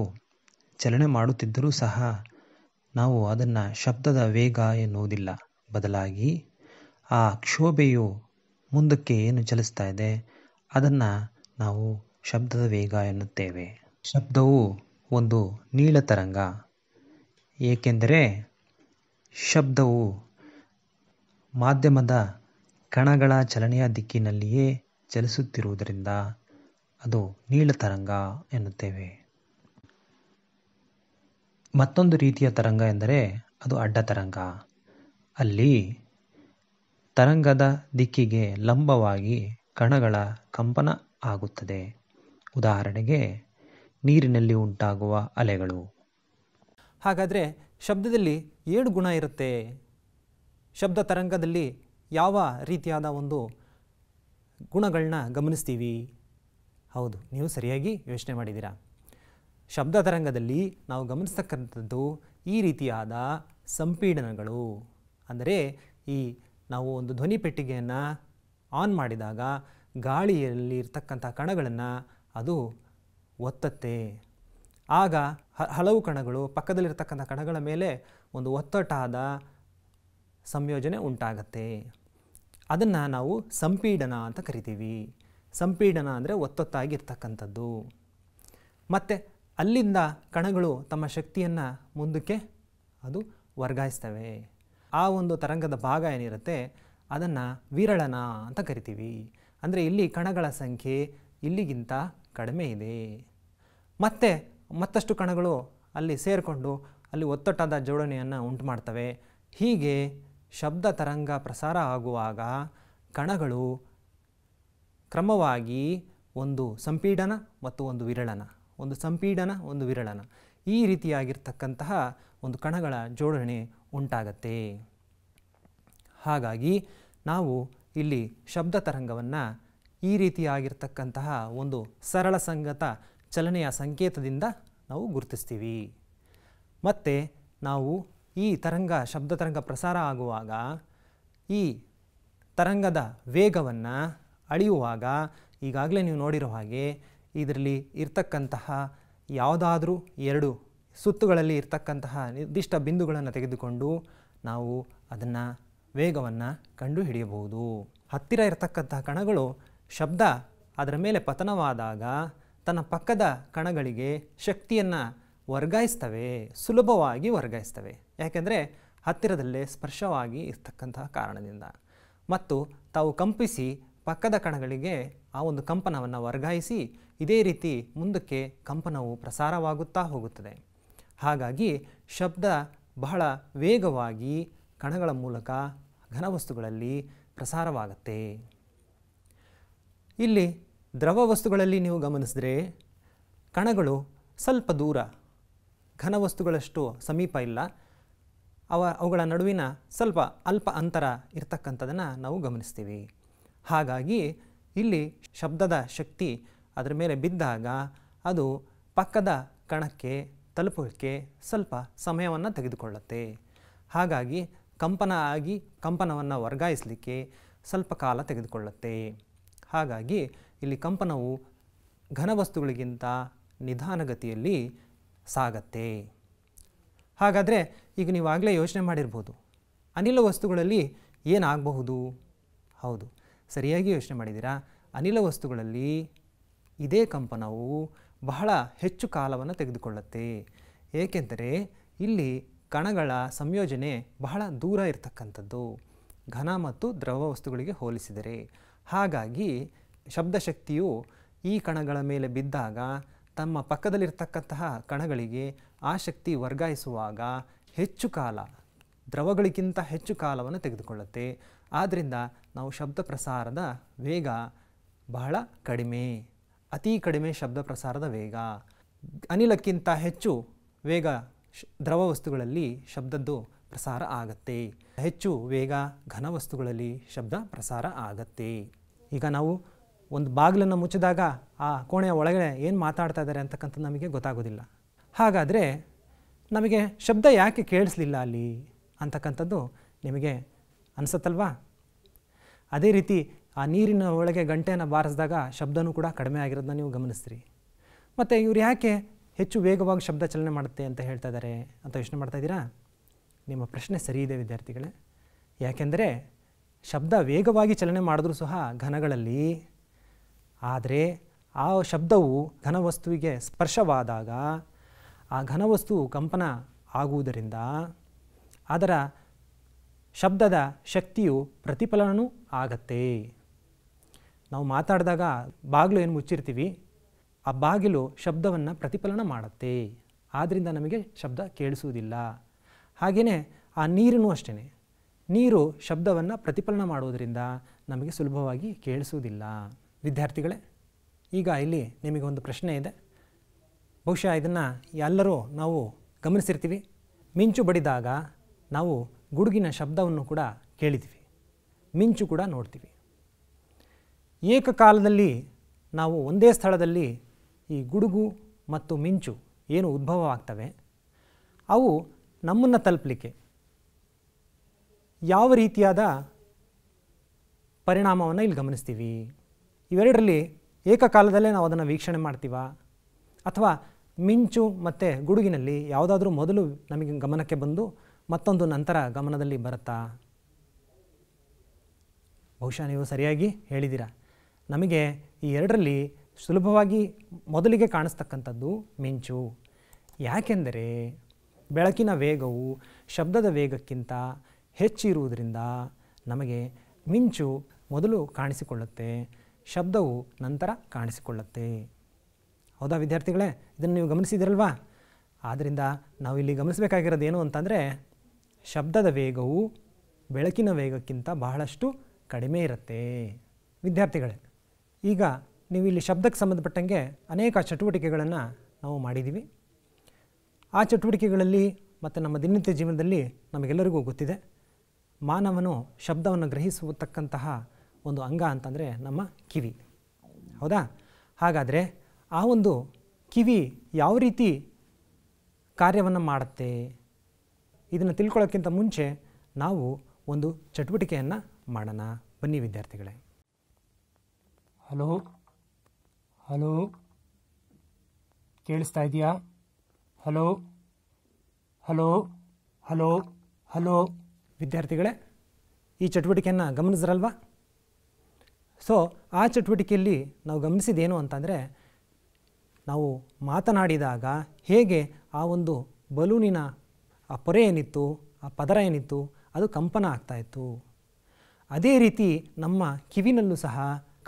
ಚಲನೆ ಮಾಡುತ್ತಿದ್ದರೂ ಸಹ ನಾವು ಅದನ್ನು ಶಬ್ದದ ವೇಗ ಎನ್ನುವುದಿಲ್ಲ ಬದಲಾಗಿ ಆ ಕ್ಷೋಭೆಯು ಮುಂದಕ್ಕೆ ಏನು ಚಲಿಸ್ತಾ ಇದೆ ಅದನ್ನು ನಾವು ಶಬ್ದದ ವೇಗ ಎನ್ನುತ್ತೇವೆ ಶಬ್ದವು ಒಂದು ನೀಳ ತರಂಗ ಏಕೆಂದರೆ ಶಬ್ದವು ಮಾಧ್ಯಮದ ಕಣಗಳ ಚಲನೆಯ ದಿಕ್ಕಿನಲ್ಲಿಯೇ ಚಲಿಸುತ್ತಿರುವುದರಿಂದ ಅದು ನೀಳ ತರಂಗ ಎನ್ನುತ್ತೇವೆ ಮತ್ತೊಂದು ರೀತಿಯ ತರಂಗ ಎಂದರೆ ಅದು ಅಡ್ಡ ತರಂಗ ಅಲ್ಲಿ ತರಂಗದ ದಿಕ್ಕಿಗೆ ಲಂಬವಾಗಿ ಕಣಗಳ ಕಂಪನ ಆಗುತ್ತದೆ ಉದಾಹರಣೆಗೆ ನೀರಿನಲ್ಲಿ ಉಂಟಾಗುವ ಅಲೆಗಳು ಹಾಗಾದರೆ ಶಬ್ದದಲ್ಲಿ ಏಳು ಗುಣ ಇರುತ್ತೆ ಶಬ್ದ ತರಂಗದಲ್ಲಿ ಯಾವ ರೀತಿಯಾದ ಒಂದು ಗುಣಗಳನ್ನ ಗಮನಿಸ್ತೀವಿ ಹೌದು ನೀವು ಸರಿಯಾಗಿ ಯೋಚನೆ ಮಾಡಿದ್ದೀರಾ ಶಬ್ದ ತರಂಗದಲ್ಲಿ ನಾವು ಗಮನಿಸ್ತಕ್ಕಂಥದ್ದು ಈ ರೀತಿಯಾದ ಸಂಪೀಡನಗಳು ಅಂದರೆ ಈ ನಾವು ಒಂದು ಧ್ವನಿ ಪೆಟ್ಟಿಗೆಯನ್ನು ಆನ್ ಮಾಡಿದಾಗ ಗಾಳಿಯಲ್ಲಿ ಇರ್ತಕ್ಕಂಥ ಕಣಗಳನ್ನು ಅದು ಒತ್ತತ್ತೆ ಆಗ ಹಲವು ಕಣಗಳು ಪಕ್ಕದಲ್ಲಿರ್ತಕ್ಕಂಥ ಕಣಗಳ ಮೇಲೆ ಒಂದು ಒತ್ತಟಾದ ಸಂಯೋಜನೆ ಉಂಟಾಗತ್ತೆ ಅದನ್ನು ನಾವು ಸಂಪೀಡನ ಅಂತ ಕರಿತೀವಿ ಸಂಪೀಡನ ಅಂದರೆ ಒತ್ತೊತ್ತಾಗಿರ್ತಕ್ಕಂಥದ್ದು ಮತ್ತು ಅಲ್ಲಿಂದ ಕಣಗಳು ತಮ್ಮ ಶಕ್ತಿಯನ್ನು ಮುಂದಕ್ಕೆ ಅದು ವರ್ಗಾಯಿಸ್ತವೆ ಆ ಒಂದು ತರಂಗದ ಭಾಗ ಏನಿರುತ್ತೆ ಅದನ್ನು ವಿರಳನ ಅಂತ ಕರಿತೀವಿ ಅಂದರೆ ಇಲ್ಲಿ ಕಣಗಳ ಸಂಖ್ಯೆ ಇಲ್ಲಿಗಿಂತ ಕಡಿಮೆ ಇದೆ ಮತ್ತು ಮತ್ತಷ್ಟು ಕಣಗಳು ಅಲ್ಲಿ ಸೇರಿಕೊಂಡು ಅಲ್ಲಿ ಒತ್ತೊಟ್ಟಾದ ಜೋಡಣೆಯನ್ನು ಉಂಟು ಮಾಡ್ತವೆ ಹೀಗೆ ಶಬ್ದ ತರಂಗ ಪ್ರಸಾರ ಆಗುವಾಗ ಕಣಗಳು ಕ್ರಮವಾಗಿ ಒಂದು ಸಂಪೀಡನ ಮತ್ತು ಒಂದು ವಿರಳನ ಒಂದು ಸಂಪೀಡನ ಒಂದು ವಿರಳನ ಈ ರೀತಿಯಾಗಿರ್ತಕ್ಕಂತಹ ಒಂದು ಕಣಗಳ ಜೋಡಣೆ ಉಂಟಾಗತ್ತೆ ಹಾಗಾಗಿ ನಾವು ಇಲ್ಲಿ ಶಬ್ದ ತರಂಗವನ್ನು ಈ ರೀತಿಯಾಗಿರ್ತಕ್ಕಂತಹ ಒಂದು ಸರಳ ಸಂಗತ ಚಲನೆಯ ಸಂಕೇತದಿಂದ ನಾವು ಗುರುತಿಸ್ತೀವಿ ಮತ್ತು ನಾವು ಈ ತರಂಗ ಶಬ್ದ ತರಂಗ ಪ್ರಸಾರ ಆಗುವಾಗ ಈ ತರಂಗದ ವೇಗವನ್ನು ಅಳೆಯುವಾಗ ಈಗಾಗಲೇ ನೀವು ನೋಡಿರೋ ಹಾಗೆ ಇದರಲ್ಲಿ ಇರ್ತಕ್ಕಂತಹ ಯಾವುದಾದ್ರೂ ಎರಡು ಸುತ್ತುಗಳಲ್ಲಿ ಇರ್ತಕ್ಕಂತಹ ನಿರ್ದಿಷ್ಟ ಬಿಂದುಗಳನ್ನು ತೆಗೆದುಕೊಂಡು ನಾವು ಅದನ್ನು ವೇಗವನ್ನು ಕಂಡುಹಿಡಿಯಬಹುದು ಹತ್ತಿರ ಇರತಕ್ಕಂತಹ ಕಣಗಳು ಶಬ್ದ ಅದರ ಮೇಲೆ ಪತನವಾದಾಗ ತನ್ನ ಪಕ್ಕದ ಕಣಗಳಿಗೆ ಶಕ್ತಿಯನ್ನು ವರ್ಗಾಯಿಸ್ತವೆ ಸುಲಭವಾಗಿ ವರ್ಗಾಯಿಸ್ತವೆ ಯಾಕೆಂದರೆ ಹತ್ತಿರದಲ್ಲೇ ಸ್ಪರ್ಶವಾಗಿ ಇರ್ತಕ್ಕಂತಹ ಕಾರಣದಿಂದ ಮತ್ತು ತಾವು ಕಂಪಿಸಿ ಪಕ್ಕದ ಕಣಗಳಿಗೆ ಆ ಒಂದು ಕಂಪನವನ್ನು ವರ್ಗಾಯಿಸಿ ಇದೇ ರೀತಿ ಮುಂದಕ್ಕೆ ಕಂಪನವು ಪ್ರಸಾರವಾಗುತ್ತಾ ಹೋಗುತ್ತದೆ ಹಾಗಾಗಿ ಶಬ್ದ ಬಹಳ ವೇಗವಾಗಿ ಕಣಗಳ ಮೂಲಕ ಘನವಸ್ತುಗಳಲ್ಲಿ ಪ್ರಸಾರವಾಗುತ್ತೆ ಇಲ್ಲಿ ದ್ರವ ವಸ್ತುಗಳಲ್ಲಿ ನೀವು ಗಮನಿಸಿದರೆ ಕಣಗಳು ಸ್ವಲ್ಪ ದೂರ ಘನವಸ್ತುಗಳಷ್ಟು ಸಮೀಪ ಇಲ್ಲ ಅವ ಅವುಗಳ ನಡುವಿನ ಸ್ವಲ್ಪ ಅಲ್ಪ ಅಂತರ ಇರ್ತಕ್ಕಂಥದ್ದನ್ನು ನಾವು ಗಮನಿಸ್ತೀವಿ ಹಾಗಾಗಿ ಇಲ್ಲಿ ಶಬ್ದದ ಶಕ್ತಿ ಅದರ ಮೇಲೆ ಬಿದ್ದಾಗ ಅದು ಪಕ್ಕದ ಕಣಕ್ಕೆ ತಲುಪೋಕ್ಕೆ ಸ್ವಲ್ಪ ಸಮಯವನ್ನು ತೆಗೆದುಕೊಳ್ಳುತ್ತೆ ಹಾಗಾಗಿ ಕಂಪನ ಆಗಿ ಕಂಪನವನ್ನು ವರ್ಗಾಯಿಸಲಿಕ್ಕೆ ಸ್ವಲ್ಪ ಕಾಲ ತೆಗೆದುಕೊಳ್ಳುತ್ತೆ ಹಾಗಾಗಿ ಇಲ್ಲಿ ಕಂಪನವು ಘನವಸ್ತುಗಳಿಗಿಂತ ನಿಧಾನಗತಿಯಲ್ಲಿ ಸಾಗತ್ತೆ ಹಾಗಾದರೆ ಈಗ ನೀವು ಆಗಲೇ ಯೋಚನೆ ಮಾಡಿರ್ಬೋದು ಅನಿಲ ವಸ್ತುಗಳಲ್ಲಿ ಏನಾಗಬಹುದು ಹೌದು ಸರಿಯಾಗಿ ಯೋಚನೆ ಮಾಡಿದ್ದೀರಾ ಅನಿಲ ವಸ್ತುಗಳಲ್ಲಿ ಇದೇ ಕಂಪನವು ಬಹಳ ಹೆಚ್ಚು ಕಾಲವನ್ನು ತೆಗೆದುಕೊಳ್ಳುತ್ತೆ ಏಕೆಂದರೆ ಇಲ್ಲಿ ಕಣಗಳ ಸಂಯೋಜನೆ ಬಹಳ ದೂರ ಇರತಕ್ಕಂಥದ್ದು ಘನ ಮತ್ತು ದ್ರವ ವಸ್ತುಗಳಿಗೆ ಹೋಲಿಸಿದರೆ ಹಾಗಾಗಿ ಶಬ್ದಶಕ್ತಿಯು ಈ ಕಣಗಳ ಮೇಲೆ ಬಿದ್ದಾಗ ತಮ್ಮ ಪಕ್ಕದಲ್ಲಿರ್ತಕ್ಕಂತಹ ಕಣಗಳಿಗೆ ಆ ಶಕ್ತಿ ವರ್ಗಾಯಿಸುವಾಗ ಹೆಚ್ಚು ಕಾಲ ದ್ರವಗಳಿಗಿಂತ ಹೆಚ್ಚು ಕಾಲವನ್ನು ತೆಗೆದುಕೊಳ್ಳುತ್ತೆ ಆದ್ದರಿಂದ ನಾವು ಶಬ್ದ ಪ್ರಸಾರದ ವೇಗ ಬಹಳ ಕಡಿಮೆ ಅತಿ ಕಡಿಮೆ ಶಬ್ದ ಪ್ರಸಾರದ ವೇಗ ಅನಿಲಕ್ಕಿಂತ ಹೆಚ್ಚು ವೇಗ ದ್ರವ ವಸ್ತುಗಳಲ್ಲಿ ಶಬ್ದದ್ದು ಪ್ರಸಾರ ಆಗತ್ತೆ ಹೆಚ್ಚು ವೇಗ ಘನ ವಸ್ತುಗಳಲ್ಲಿ ಶಬ್ದ ಪ್ರಸಾರ ಆಗತ್ತೆ ಈಗ ನಾವು ಒಂದು ಬಾಗಿಲನ್ನು ಮುಚ್ಚಿದಾಗ ಆ ಕೋಣೆಯ ಒಳಗಡೆ ಏನು ಮಾತಾಡ್ತಾ ಇದ್ದಾರೆ ಅಂತಕ್ಕಂಥದ್ದು ನಮಗೆ ಗೊತ್ತಾಗೋದಿಲ್ಲ ಹಾಗಾದರೆ ನಮಗೆ ಶಬ್ದ ಯಾಕೆ ಕೇಳಿಸ್ಲಿಲ್ಲ ಅಲ್ಲಿ ಅಂತಕ್ಕಂಥದ್ದು ನಿಮಗೆ ಅನಿಸುತ್ತಲ್ವಾ ಅದೇ ರೀತಿ ಆ ನೀರಿನ ಒಳಗೆ ಗಂಟೆಯನ್ನು ಬಾರಿಸಿದಾಗ ಶಬ್ದನೂ ಕೂಡ ಕಡಿಮೆ ಆಗಿರೋದನ್ನ ನೀವು ಗಮನಿಸ್ತೀರಿ ಮತ್ತು ಇವ್ರು ಯಾಕೆ ಹೆಚ್ಚು ವೇಗವಾಗಿ ಶಬ್ದ ಚಲನೆ ಮಾಡುತ್ತೆ ಅಂತ ಹೇಳ್ತಾ ಇದ್ದಾರೆ ಅಂತ ಯೋಚನೆ ಮಾಡ್ತಾ ನಿಮ್ಮ ಪ್ರಶ್ನೆ ಸರಿ ಇದೆ ವಿದ್ಯಾರ್ಥಿಗಳೇ ಯಾಕೆಂದರೆ ಶಬ್ದ ವೇಗವಾಗಿ ಚಲನೆ ಮಾಡಿದ್ರೂ ಸಹ ಘನಗಳಲ್ಲಿ ಆದರೆ ಆ ಶಬ್ದವು ಘನವಸ್ತುವಿಗೆ ಸ್ಪರ್ಶವಾದಾಗ ಆ ಘನವಸ್ತು ಕಂಪನ ಆಗುವುದರಿಂದ ಅದರ ಶಬ್ದದ ಶಕ್ತಿಯು ಪ್ರತಿಫಲನೂ ಆಗತ್ತೆ ನಾವು ಮಾತಾಡಿದಾಗ ಬಾಗಿಲು ಏನು ಮುಚ್ಚಿರ್ತೀವಿ ಆ ಬಾಗಿಲು ಶಬ್ದವನ್ನು ಪ್ರತಿಫಲನ ಮಾಡುತ್ತೆ ಆದ್ದರಿಂದ ನಮಗೆ ಶಬ್ದ ಕೇಳಿಸುವುದಿಲ್ಲ ಹಾಗೆಯೇ ಆ ನೀರಿನೂ ಅಷ್ಟೇ ನೀರು ಶಬ್ದವನ್ನು ಪ್ರತಿಫಲನ ಮಾಡುವುದರಿಂದ ನಮಗೆ ಸುಲಭವಾಗಿ ಕೇಳಿಸುವುದಿಲ್ಲ ವಿದ್ಯಾರ್ಥಿಗಳೇ ಈಗ ಇಲ್ಲಿ ನಿಮಗೊಂದು ಪ್ರಶ್ನೆ ಇದೆ ಬಹುಶಃ ಇದನ್ನು ಎಲ್ಲರೂ ನಾವು ಗಮನಿಸಿರ್ತೀವಿ ಮಿಂಚು ಬಡಿದಾಗ ನಾವು ಗುಡುಗಿನ ಶಬ್ದವನ್ನು ಕೂಡ ಕೇಳಿದ್ವಿ ಮಿಂಚು ಕೂಡ ನೋಡ್ತೀವಿ ಏಕಕಾಲದಲ್ಲಿ ನಾವು ಒಂದೇ ಸ್ಥಳದಲ್ಲಿ ಈ ಗುಡುಗು ಮತ್ತು ಮಿಂಚು ಏನು ಉದ್ಭವವಾಗ್ತವೆ ಅವು ನಮ್ಮನ್ನು ತಲುಪಲಿಕ್ಕೆ ಯಾವ ರೀತಿಯಾದ ಪರಿಣಾಮವನ್ನು ಇಲ್ಲಿ ಗಮನಿಸ್ತೀವಿ ಇವೆರಡರಲ್ಲಿ ಏಕಕಾಲದಲ್ಲೇ ನಾವು ಅದನ್ನು ವೀಕ್ಷಣೆ ಮಾಡ್ತೀವ ಅಥವಾ ಮಿಂಚು ಮತ್ತು ಗುಡುಗಿನಲ್ಲಿ ಯಾವುದಾದ್ರೂ ಮೊದಲು ನಮಗೆ ಗಮನಕ್ಕೆ ಬಂದು ಮತ್ತೊಂದು ನಂತರ ಗಮನದಲ್ಲಿ ಬರುತ್ತಾ ಬಹುಶಃ ನೀವು ಸರಿಯಾಗಿ ಹೇಳಿದ್ದೀರಾ ನಮಗೆ ಈ ಎರಡರಲ್ಲಿ ಸುಲಭವಾಗಿ ಮೊದಲಿಗೆ ಕಾಣಿಸ್ತಕ್ಕಂಥದ್ದು ಮಿಂಚು ಯಾಕೆಂದರೆ ಬೆಳಕಿನ ವೇಗವು ಶಬ್ದದ ವೇಗಕ್ಕಿಂತ ಹೆಚ್ಚಿರುವುದರಿಂದ ನಮಗೆ ಮಿಂಚು ಮೊದಲು ಕಾಣಿಸಿಕೊಳ್ಳುತ್ತೆ ಶಬ್ದವು ನಂತರ ಕಾಣಿಸಿಕೊಳ್ಳುತ್ತೆ ಹೌದಾ ವಿದ್ಯಾರ್ಥಿಗಳೇ ಇದನ್ನು ನೀವು ಗಮನಿಸಿದಿರಲ್ವಾ ಆದ್ದರಿಂದ ನಾವು ಇಲ್ಲಿ ಗಮನಿಸಬೇಕಾಗಿರೋದು ಏನು ಅಂತಂದರೆ ಶಬ್ದದ ವೇಗವು ಬೆಳಕಿನ ವೇಗಕ್ಕಿಂತ ಬಹಳಷ್ಟು ಕಡಿಮೆ ಇರುತ್ತೆ ವಿದ್ಯಾರ್ಥಿಗಳೇ ಈಗ ನೀವು ಇಲ್ಲಿ ಶಬ್ದಕ್ಕೆ ಸಂಬಂಧಪಟ್ಟಂಗೆ ಅನೇಕ ಚಟುವಟಿಕೆಗಳನ್ನು ನಾವು ಮಾಡಿದ್ದೀವಿ ಆ ಚಟುವಟಿಕೆಗಳಲ್ಲಿ ಮತ್ತು ನಮ್ಮ ದಿನನಿತ್ಯ ಜೀವನದಲ್ಲಿ ನಮಗೆಲ್ಲರಿಗೂ ಗೊತ್ತಿದೆ ಮಾನವನು ಶಬ್ದವನ್ನು ಗ್ರಹಿಸತಕ್ಕಂತಹ ಒಂದು ಅಂಗ ಅಂತಂದರೆ ನಮ್ಮ ಕಿವಿ ಹೌದಾ ಹಾಗಾದರೆ ಆ ಒಂದು ಕಿವಿ ಯಾವ ರೀತಿ ಕಾರ್ಯವನ್ನು ಮಾಡುತ್ತೆ ಇದನ್ನು ತಿಳ್ಕೊಳ್ಳೋಕ್ಕಿಂತ ಮುಂಚೆ ನಾವು ಒಂದು ಚಟುವಟಿಕೆಯನ್ನು ಮಾಡೋಣ ಬನ್ನಿ ವಿದ್ಯಾರ್ಥಿಗಳೇ ಹಲೋ ಹಲೋ ಕೇಳಿಸ್ತಾ ಇದೆಯಾ ಹಲೋ ಹಲೋ ಹಲೋ ಹಲೋ ವಿದ್ಯಾರ್ಥಿಗಳೇ ಈ ಚಟುವಟಿಕೆಯನ್ನು ಗಮನಿಸ್ರಲ್ವಾ ಸೊ ಆ ಚಟುವಟಿಕೆಯಲ್ಲಿ ನಾವು ಗಮನಿಸಿದ್ದೇನು ಅಂತಂದರೆ ನಾವು ಮಾತನಾಡಿದಾಗ ಹೇಗೆ ಆ ಒಂದು ಬಲೂನಿನ ಆ ಪೊರೆ ಏನಿತ್ತು ಆ ಪದರ ಏನಿತ್ತು ಅದು ಕಂಪನ ಆಗ್ತಾಯಿತ್ತು ಅದೇ ರೀತಿ ನಮ್ಮ ಕಿವಿನಲ್ಲೂ ಸಹ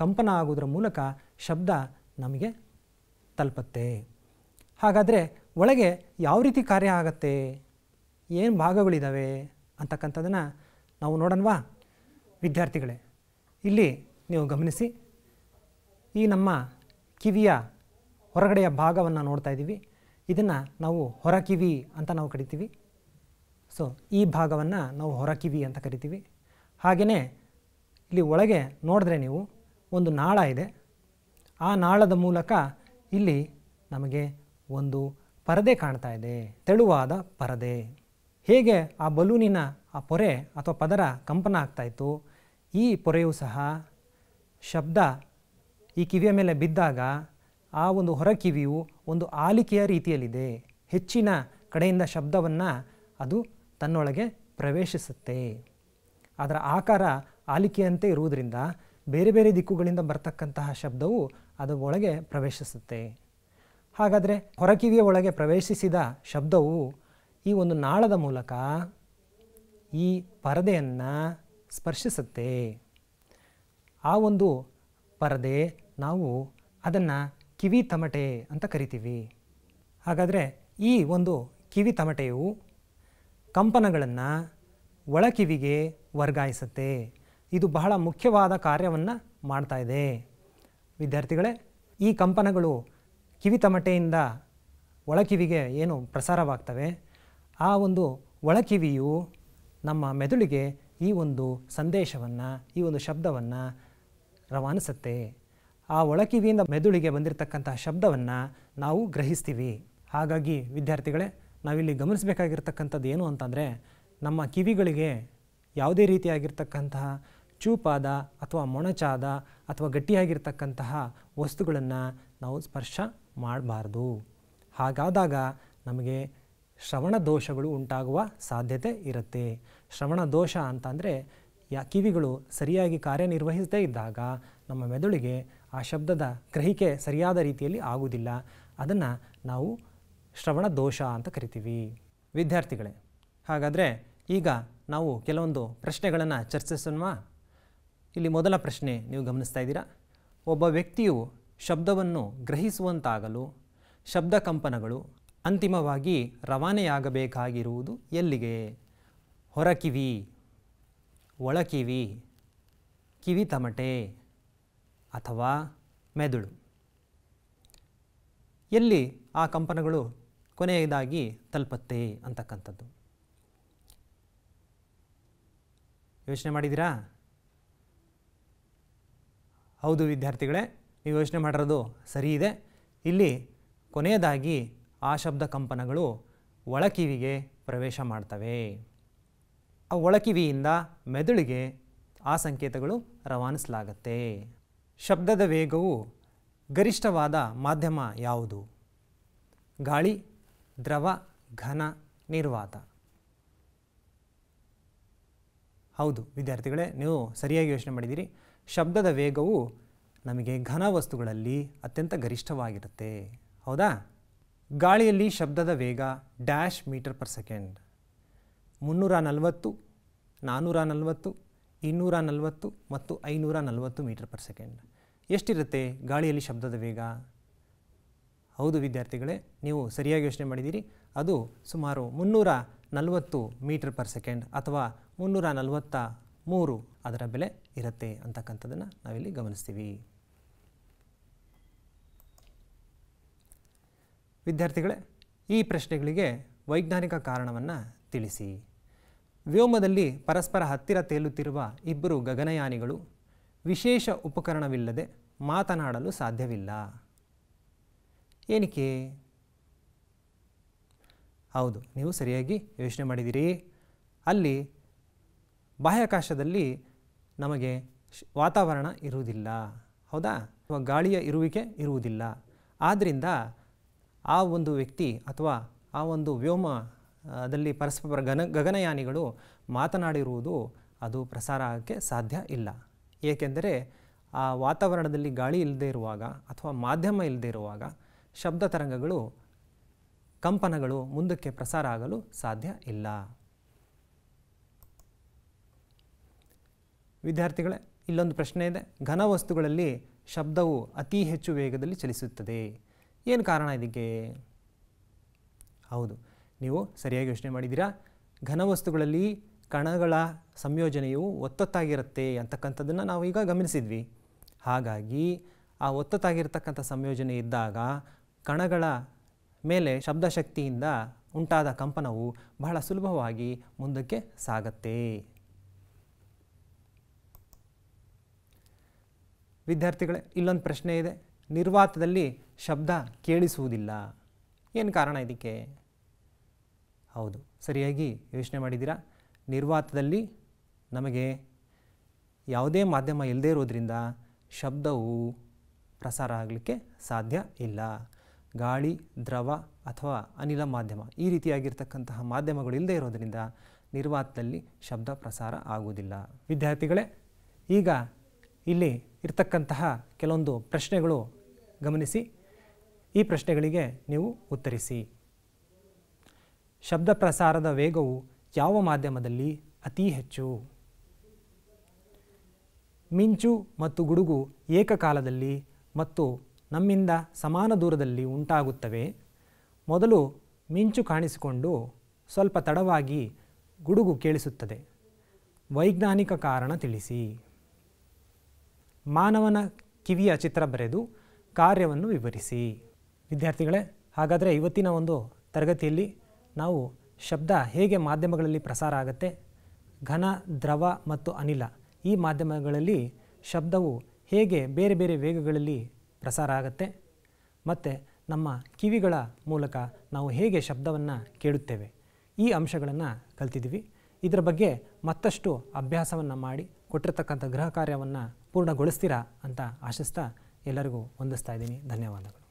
ಕಂಪನ ಆಗೋದ್ರ ಮೂಲಕ ಶಬ್ದ ನಮಗೆ ತಲುಪತ್ತೆ ಹಾಗಾದರೆ ಒಳಗೆ ಯಾವ ರೀತಿ ಕಾರ್ಯ ಆಗತ್ತೆ ಏನು ಭಾಗಗಳಿದ್ದಾವೆ ಅಂತಕ್ಕಂಥದ್ದನ್ನು ನಾವು ನೋಡೋಣವಾ ವಿದ್ಯಾರ್ಥಿಗಳೇ ಇಲ್ಲಿ ನೀವು ಗಮನಿಸಿ ಈ ನಮ್ಮ ಕಿವಿಯ ಹೊರಗಡೆಯ ಭಾಗವನ್ನು ನೋಡ್ತಾ ಇದ್ದೀವಿ ಇದನ್ನು ನಾವು ಹೊರಕಿವಿ ಅಂತ ನಾವು ಕರಿತೀವಿ ಸೊ ಈ ಭಾಗವನ್ನು ನಾವು ಹೊರಕಿವಿ ಅಂತ ಕರಿತೀವಿ ಹಾಗೆಯೇ ಇಲ್ಲಿ ಒಳಗೆ ನೋಡಿದ್ರೆ ನೀವು ಒಂದು ನಾಳ ಇದೆ ಆ ನಾಳದ ಮೂಲಕ ಇಲ್ಲಿ ನಮಗೆ ಒಂದು ಪರದೆ ಕಾಣ್ತಾ ಇದೆ ತೆಳುವಾದ ಪರದೆ ಹೇಗೆ ಆ ಬಲೂನಿನ ಆ ಪೊರೆ ಅಥವಾ ಪದರ ಕಂಪನ ಆಗ್ತಾಯಿತ್ತು ಈ ಪೊರೆಯೂ ಸಹ ಶಬ್ದ ಈ ಕಿವಿಯ ಮೇಲೆ ಬಿದ್ದಾಗ ಆ ಒಂದು ಹೊರಕಿವಿಯು ಒಂದು ಆಲಿಕೆಯ ರೀತಿಯಲ್ಲಿದೆ ಹೆಚ್ಚಿನ ಕಡೆಯಿಂದ ಶಬ್ದವನ್ನು ಅದು ತನ್ನೊಳಗೆ ಪ್ರವೇಶಿಸುತ್ತೆ ಅದರ ಆಕಾರ ಆಲಿಕೆಯಂತೆ ಇರುವುದರಿಂದ ಬೇರೆ ಬೇರೆ ದಿಕ್ಕುಗಳಿಂದ ಬರ್ತಕ್ಕಂತಹ ಶಬ್ದವು ಅದು ಒಳಗೆ ಪ್ರವೇಶಿಸುತ್ತೆ ಹಾಗಾದರೆ ಹೊರಕಿವಿಯ ಒಳಗೆ ಪ್ರವೇಶಿಸಿದ ಶಬ್ದವು ಈ ಒಂದು ನಾಳದ ಮೂಲಕ ಈ ಪರದೆಯನ್ನು ಸ್ಪರ್ಶಿಸುತ್ತೆ ಆ ಒಂದು ಪರದೆ ನಾವು ಅದನ್ನು ಕಿವಿ ತಮಟೆ ಅಂತ ಕರಿತೀವಿ ಹಾಗಾದರೆ ಈ ಒಂದು ಕಿವಿ ತಮಟೆಯು ಕಂಪನಗಳನ್ನು ಒಳಕಿವಿಗೆ ವರ್ಗಾಯಿಸುತ್ತೆ ಇದು ಬಹಳ ಮುಖ್ಯವಾದ ಕಾರ್ಯವನ್ನು ಮಾಡ್ತಾ ಇದೆ ವಿದ್ಯಾರ್ಥಿಗಳೇ ಈ ಕಂಪನಗಳು ಕಿವಿ ತಮಟೆಯಿಂದ ಒಳಕಿವಿಗೆ ಏನು ಪ್ರಸಾರವಾಗ್ತವೆ ಆ ಒಂದು ಒಳಕಿವಿಯು ನಮ್ಮ ಮೆದುಳಿಗೆ ಈ ಒಂದು ಸಂದೇಶವನ್ನು ಈ ಒಂದು ಶಬ್ದವನ್ನು ರವಾನಿಸುತ್ತೆ ಆ ಒಳಕಿವಿಯಿಂದ ಮೆದುಳಿಗೆ ಬಂದಿರತಕ್ಕಂತಹ ಶಬ್ದವನ್ನು ನಾವು ಗ್ರಹಿಸ್ತೀವಿ ಹಾಗಾಗಿ ವಿದ್ಯಾರ್ಥಿಗಳೇ ನಾವಿಲ್ಲಿ ಗಮನಿಸಬೇಕಾಗಿರ್ತಕ್ಕಂಥದ್ದು ಏನು ಅಂತಂದರೆ ನಮ್ಮ ಕಿವಿಗಳಿಗೆ ಯಾವುದೇ ರೀತಿಯಾಗಿರ್ತಕ್ಕಂತಹ ಚೂಪಾದ ಅಥವಾ ಮೊಣಚಾದ ಅಥವಾ ಗಟ್ಟಿಯಾಗಿರ್ತಕ್ಕಂತಹ ವಸ್ತುಗಳನ್ನು ನಾವು ಸ್ಪರ್ಶ ಮಾಡಬಾರ್ದು ಹಾಗಾದಾಗ ನಮಗೆ ಶ್ರವಣ ದೋಷಗಳು ಉಂಟಾಗುವ ಸಾಧ್ಯತೆ ಇರುತ್ತೆ ಶ್ರವಣ ದೋಷ ಅಂತಂದರೆ ಯಾ ಕಿವಿಗಳು ಸರಿಯಾಗಿ ಕಾರ್ಯನಿರ್ವಹಿಸದೇ ಇದ್ದಾಗ ನಮ್ಮ ಮೆದುಳಿಗೆ ಆ ಶಬ್ದದ ಗ್ರಹಿಕೆ ಸರಿಯಾದ ರೀತಿಯಲ್ಲಿ ಆಗುವುದಿಲ್ಲ ಅದನ್ನು ನಾವು ಶ್ರವಣ ದೋಷ ಅಂತ ಕರಿತೀವಿ ವಿದ್ಯಾರ್ಥಿಗಳೇ ಹಾಗಾದರೆ ಈಗ ನಾವು ಕೆಲವೊಂದು ಪ್ರಶ್ನೆಗಳನ್ನು ಚರ್ಚಿಸೋಣ ಇಲ್ಲಿ ಮೊದಲ ಪ್ರಶ್ನೆ ನೀವು ಗಮನಿಸ್ತಾ ಇದ್ದೀರಾ ಒಬ್ಬ ವ್ಯಕ್ತಿಯು ಶಬ್ದವನ್ನು ಗ್ರಹಿಸುವಂತಾಗಲು ಶಬ್ದ ಕಂಪನಗಳು ಅಂತಿಮವಾಗಿ ರವಾನೆಯಾಗಬೇಕಾಗಿರುವುದು ಎಲ್ಲಿಗೆ ಹೊರಕಿವಿ ಒಳಕಿವಿ ಕಿವಿ ತಮಟೆ ಅಥವಾ ಮೆದುಳು ಎಲ್ಲಿ ಆ ಕಂಪನಗಳು ಕೊನೆಯದಾಗಿ ತಲುಪತ್ತೆ ಅಂತಕ್ಕಂಥದ್ದು ಯೋಚನೆ ಮಾಡಿದ್ದೀರಾ ಹೌದು ವಿದ್ಯಾರ್ಥಿಗಳೇ ನೀವು ಯೋಚನೆ ಮಾಡಿರೋದು ಸರಿ ಇದೆ ಇಲ್ಲಿ ಕೊನೆಯದಾಗಿ ಆ ಶಬ್ದ ಕಂಪನಗಳು ಒಳಕಿವಿಗೆ ಪ್ರವೇಶ ಮಾಡ್ತವೆ ಆ ಒಳಕಿವಿಯಿಂದ ಮೆದುಳಿಗೆ ಆ ಸಂಕೇತಗಳು ರವಾನಿಸಲಾಗತ್ತೆ ಶಬ್ದದ ವೇಗವು ಗರಿಷ್ಠವಾದ ಮಾಧ್ಯಮ ಯಾವುದು ಗಾಳಿ ದ್ರವ ಘನ ನಿರ್ವಾತ ಹೌದು ವಿದ್ಯಾರ್ಥಿಗಳೇ ನೀವು ಸರಿಯಾಗಿ ಯೋಚನೆ ಮಾಡಿದ್ದೀರಿ ಶಬ್ದದ ವೇಗವು ನಮಗೆ ಘನ ವಸ್ತುಗಳಲ್ಲಿ ಅತ್ಯಂತ ಗರಿಷ್ಠವಾಗಿರುತ್ತೆ ಹೌದಾ ಗಾಳಿಯಲ್ಲಿ ಶಬ್ದದ ವೇಗ ಡ್ಯಾಶ್ ಮೀಟರ್ ಪರ್ ಸೆಕೆಂಡ್ ಮುನ್ನೂರ ನಲವತ್ತು ನಾನ್ನೂರ ನಲವತ್ತು ಇನ್ನೂರ ನಲವತ್ತು ಮತ್ತು ಐನೂರ ನಲವತ್ತು ಮೀಟರ್ ಪರ್ ಸೆಕೆಂಡ್ ಎಷ್ಟಿರುತ್ತೆ ಗಾಳಿಯಲ್ಲಿ ಶಬ್ದದ ವೇಗ ಹೌದು ವಿದ್ಯಾರ್ಥಿಗಳೇ ನೀವು ಸರಿಯಾಗಿ ಯೋಚನೆ ಮಾಡಿದ್ದೀರಿ ಅದು ಸುಮಾರು ಮುನ್ನೂರ ನಲವತ್ತು ಮೀಟರ್ ಪರ್ ಸೆಕೆಂಡ್ ಅಥವಾ ಮುನ್ನೂರ ನಲವತ್ತ ಮೂರು ಅದರ ಬೆಲೆ ಇರುತ್ತೆ ಅಂತಕ್ಕಂಥದ್ದನ್ನು ನಾವಿಲ್ಲಿ ಗಮನಿಸ್ತೀವಿ ವಿದ್ಯಾರ್ಥಿಗಳೇ ಈ ಪ್ರಶ್ನೆಗಳಿಗೆ ವೈಜ್ಞಾನಿಕ ಕಾರಣವನ್ನು ತಿಳಿಸಿ ವ್ಯೋಮದಲ್ಲಿ ಪರಸ್ಪರ ಹತ್ತಿರ ತೇಲುತ್ತಿರುವ ಇಬ್ಬರು ಗಗನಯಾನಿಗಳು ವಿಶೇಷ ಉಪಕರಣವಿಲ್ಲದೆ ಮಾತನಾಡಲು ಸಾಧ್ಯವಿಲ್ಲ ಏನಕ್ಕೆ ಹೌದು ನೀವು ಸರಿಯಾಗಿ ಯೋಚನೆ ಮಾಡಿದಿರಿ ಅಲ್ಲಿ ಬಾಹ್ಯಾಕಾಶದಲ್ಲಿ ನಮಗೆ ವಾತಾವರಣ ಇರುವುದಿಲ್ಲ ಹೌದಾ ಅಥವಾ ಗಾಳಿಯ ಇರುವಿಕೆ ಇರುವುದಿಲ್ಲ ಆದ್ದರಿಂದ ಆ ಒಂದು ವ್ಯಕ್ತಿ ಅಥವಾ ಆ ಒಂದು ವ್ಯೋಮ ಅದಲ್ಲಿ ಪರಸ್ಪರ ಗನ ಗಗನಯಾನಿಗಳು ಮಾತನಾಡಿರುವುದು ಅದು ಪ್ರಸಾರ ಆಗೋಕ್ಕೆ ಸಾಧ್ಯ ಇಲ್ಲ ಏಕೆಂದರೆ ಆ ವಾತಾವರಣದಲ್ಲಿ ಗಾಳಿ ಇಲ್ಲದೆ ಇರುವಾಗ ಅಥವಾ ಮಾಧ್ಯಮ ಇಲ್ಲದೇ ಇರುವಾಗ ಶಬ್ದ ತರಂಗಗಳು ಕಂಪನಗಳು ಮುಂದಕ್ಕೆ ಪ್ರಸಾರ ಆಗಲು ಸಾಧ್ಯ ಇಲ್ಲ ವಿದ್ಯಾರ್ಥಿಗಳೇ ಇಲ್ಲೊಂದು ಪ್ರಶ್ನೆ ಇದೆ ಘನ ವಸ್ತುಗಳಲ್ಲಿ ಶಬ್ದವು ಅತಿ ಹೆಚ್ಚು ವೇಗದಲ್ಲಿ ಚಲಿಸುತ್ತದೆ ಏನು ಕಾರಣ ಇದಕ್ಕೆ ಹೌದು ನೀವು ಸರಿಯಾಗಿ ಯೋಚನೆ ಮಾಡಿದ್ದೀರಾ ಘನವಸ್ತುಗಳಲ್ಲಿ ಕಣಗಳ ಸಂಯೋಜನೆಯು ಒತ್ತೊತ್ತಾಗಿರುತ್ತೆ ಅಂತಕ್ಕಂಥದ್ದನ್ನು ನಾವು ಈಗ ಗಮನಿಸಿದ್ವಿ ಹಾಗಾಗಿ ಆ ಒತ್ತೊತ್ತಾಗಿರ್ತಕ್ಕಂಥ ಸಂಯೋಜನೆ ಇದ್ದಾಗ ಕಣಗಳ ಮೇಲೆ ಶಬ್ದಶಕ್ತಿಯಿಂದ ಉಂಟಾದ ಕಂಪನವು ಬಹಳ ಸುಲಭವಾಗಿ ಮುಂದಕ್ಕೆ ಸಾಗತ್ತೆ ವಿದ್ಯಾರ್ಥಿಗಳೇ ಇಲ್ಲೊಂದು ಪ್ರಶ್ನೆ ಇದೆ ನಿರ್ವಾತದಲ್ಲಿ ಶಬ್ದ ಕೇಳಿಸುವುದಿಲ್ಲ ಏನು ಕಾರಣ ಇದಕ್ಕೆ ಹೌದು ಸರಿಯಾಗಿ ಯೋಚನೆ ಮಾಡಿದ್ದೀರಾ ನಿರ್ವಾತದಲ್ಲಿ ನಮಗೆ ಯಾವುದೇ ಮಾಧ್ಯಮ ಇಲ್ಲದೇ ಇರೋದ್ರಿಂದ ಶಬ್ದವು ಪ್ರಸಾರ ಆಗಲಿಕ್ಕೆ ಸಾಧ್ಯ ಇಲ್ಲ ಗಾಳಿ ದ್ರವ ಅಥವಾ ಅನಿಲ ಮಾಧ್ಯಮ ಈ ರೀತಿಯಾಗಿರ್ತಕ್ಕಂತಹ ಮಾಧ್ಯಮಗಳು ಇಲ್ಲದೇ ಇರೋದರಿಂದ ನಿರ್ವಾತದಲ್ಲಿ ಶಬ್ದ ಪ್ರಸಾರ ಆಗುವುದಿಲ್ಲ ವಿದ್ಯಾರ್ಥಿಗಳೇ ಈಗ ಇಲ್ಲಿ ಇರ್ತಕ್ಕಂತಹ ಕೆಲವೊಂದು ಪ್ರಶ್ನೆಗಳು ಗಮನಿಸಿ ಈ ಪ್ರಶ್ನೆಗಳಿಗೆ ನೀವು ಉತ್ತರಿಸಿ ಶಬ್ದ ಪ್ರಸಾರದ ವೇಗವು ಯಾವ ಮಾಧ್ಯಮದಲ್ಲಿ ಅತಿ ಹೆಚ್ಚು ಮಿಂಚು ಮತ್ತು ಗುಡುಗು ಏಕಕಾಲದಲ್ಲಿ ಮತ್ತು ನಮ್ಮಿಂದ ಸಮಾನ ದೂರದಲ್ಲಿ ಉಂಟಾಗುತ್ತವೆ ಮೊದಲು ಮಿಂಚು ಕಾಣಿಸಿಕೊಂಡು ಸ್ವಲ್ಪ ತಡವಾಗಿ ಗುಡುಗು ಕೇಳಿಸುತ್ತದೆ ವೈಜ್ಞಾನಿಕ ಕಾರಣ ತಿಳಿಸಿ ಮಾನವನ ಕಿವಿಯ ಚಿತ್ರ ಬರೆದು ಕಾರ್ಯವನ್ನು ವಿವರಿಸಿ ವಿದ್ಯಾರ್ಥಿಗಳೇ ಹಾಗಾದರೆ ಇವತ್ತಿನ ಒಂದು ತರಗತಿಯಲ್ಲಿ ನಾವು ಶಬ್ದ ಹೇಗೆ ಮಾಧ್ಯಮಗಳಲ್ಲಿ ಪ್ರಸಾರ ಆಗುತ್ತೆ ಘನ ದ್ರವ ಮತ್ತು ಅನಿಲ ಈ ಮಾಧ್ಯಮಗಳಲ್ಲಿ ಶಬ್ದವು ಹೇಗೆ ಬೇರೆ ಬೇರೆ ವೇಗಗಳಲ್ಲಿ ಪ್ರಸಾರ ಆಗುತ್ತೆ ಮತ್ತು ನಮ್ಮ ಕಿವಿಗಳ ಮೂಲಕ ನಾವು ಹೇಗೆ ಶಬ್ದವನ್ನು ಕೇಳುತ್ತೇವೆ ಈ ಅಂಶಗಳನ್ನು ಕಲ್ತಿದ್ದೀವಿ ಇದರ ಬಗ್ಗೆ ಮತ್ತಷ್ಟು ಅಭ್ಯಾಸವನ್ನು ಮಾಡಿ ಕೊಟ್ಟಿರತಕ್ಕಂಥ ಗೃಹ ಕಾರ್ಯವನ್ನು ಪೂರ್ಣಗೊಳಿಸ್ತೀರಾ ಅಂತ ಆಶಿಸ್ತಾ ಎಲ್ಲರಿಗೂ ಹೊಂದಿಸ್ತಾ ಇದ್ದೀನಿ ಧನ್ಯವಾದಗಳು